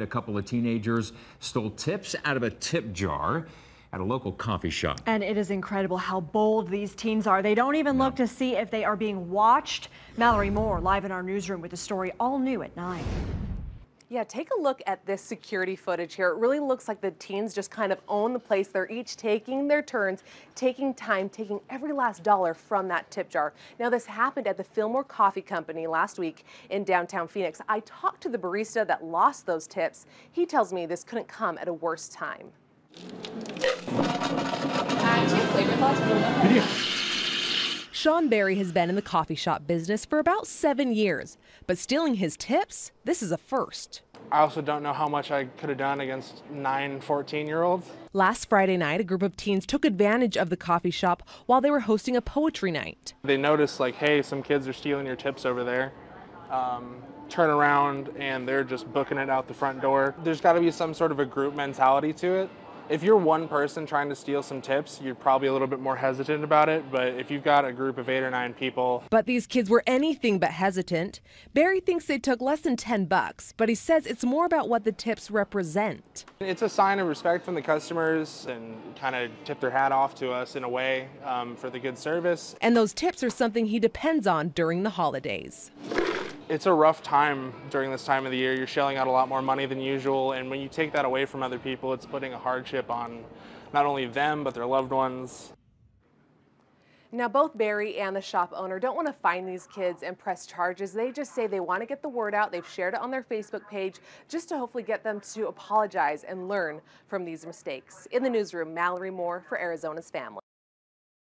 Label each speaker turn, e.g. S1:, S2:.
S1: A couple of teenagers stole tips out of a tip jar at a local coffee shop. And it is incredible how bold these teens are. They don't even no. look to see if they are being watched. Mallory Moore live in our newsroom with the story all new at 9. Yeah, take a look at this security footage here. It really looks like the teens just kind of own the place. They're each taking their turns, taking time, taking every last dollar from that tip jar. Now, this happened at the Fillmore Coffee Company last week in downtown Phoenix. I talked to the barista that lost those tips. He tells me this couldn't come at a worse time. Uh, Sean Barry has been in the coffee shop business for about seven years, but stealing his tips, this is a first.
S2: I also don't know how much I could have done against nine 14 year olds.
S1: Last Friday night, a group of teens took advantage of the coffee shop while they were hosting a poetry night.
S2: They noticed, like, hey, some kids are stealing your tips over there. Um, turn around and they're just booking it out the front door. There's got to be some sort of a group mentality to it if you're one person trying to steal some tips, you're probably a little bit more hesitant about it. But if you've got a group of eight or nine people.
S1: But these kids were anything but hesitant. Barry thinks they took less than 10 bucks, but he says it's more about what the tips represent.
S2: It's a sign of respect from the customers and kind of tip their hat off to us in a way um, for the good service.
S1: And those tips are something he depends on during
S2: the holidays it's a rough time during this time of the year. You're shelling out a lot more money than usual, and when you take that away from other people, it's putting a hardship on not only them, but their loved ones.
S1: Now, both Barry and the shop owner don't want to find these kids and press charges. They just say they want to get the word out. They've shared it on their Facebook page just to hopefully get them to apologize and learn from these mistakes. In the newsroom, Mallory Moore for Arizona's Family.